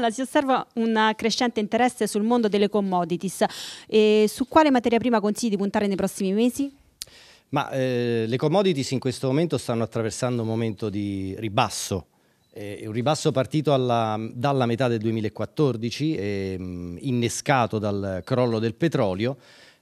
settimana si osserva un crescente interesse sul mondo delle commodities. E eh, su quale materia prima consigli di puntare nei prossimi mesi? Ma eh, le commodities in questo momento stanno attraversando un momento di ribasso. Eh, un ribasso partito alla, dalla metà del 2014, eh, innescato dal crollo del petrolio,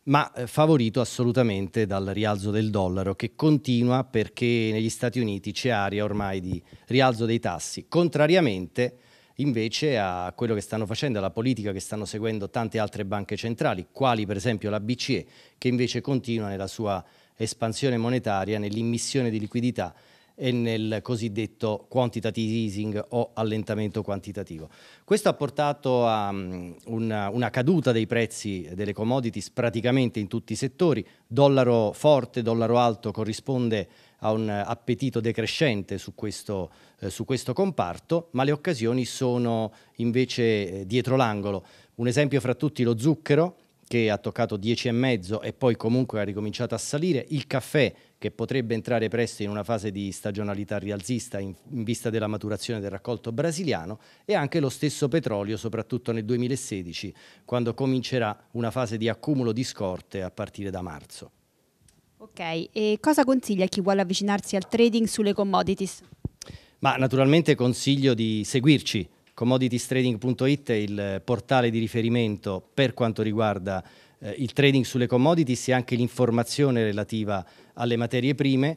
ma eh, favorito assolutamente dal rialzo del dollaro che continua perché negli Stati Uniti c'è aria ormai di rialzo dei tassi, contrariamente invece a quello che stanno facendo, alla politica che stanno seguendo tante altre banche centrali, quali per esempio la BCE, che invece continua nella sua espansione monetaria, nell'immissione di liquidità e nel cosiddetto quantitative easing o allentamento quantitativo. Questo ha portato a mm, una, una, caduta dei prezzi delle commodities praticamente in tutti i settori, dollaro forte, dollaro alto corrisponde a un appetito decrescente su questo, eh, su questo comparto, ma le occasioni sono invece eh, dietro l'angolo. Un esempio fra tutti lo zucchero, che ha toccato 10,5 e poi comunque ha ricominciato a salire, il caffè che potrebbe entrare presto in una fase di stagionalità rialzista in, in, vista della maturazione del raccolto brasiliano e anche lo stesso petrolio, soprattutto nel 2016, quando comincerà una fase di accumulo di scorte a partire da marzo. Ok, e cosa consiglia chi vuole avvicinarsi al trading sulle commodities? Ma naturalmente consiglio di seguirci commoditiestrating.it è il portale di riferimento per quanto riguarda eh, il trading sulle commodities e anche l'informazione relativa alle materie prime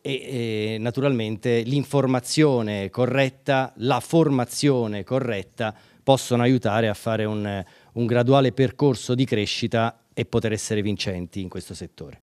e, e naturalmente l'informazione corretta, la formazione corretta possono aiutare a fare un, un graduale percorso di crescita e poter essere vincenti in questo settore.